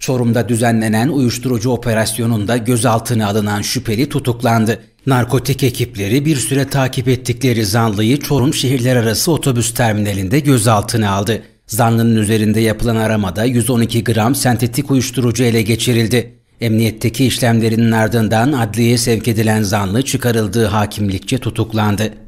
Çorum'da düzenlenen uyuşturucu operasyonunda gözaltına alınan şüpheli tutuklandı. Narkotik ekipleri bir süre takip ettikleri zanlıyı Çorum şehirler arası otobüs terminalinde gözaltına aldı. Zanlının üzerinde yapılan aramada 112 gram sentetik uyuşturucu ele geçirildi. Emniyetteki işlemlerinin ardından adliyeye sevk edilen zanlı çıkarıldığı hakimlikçe tutuklandı.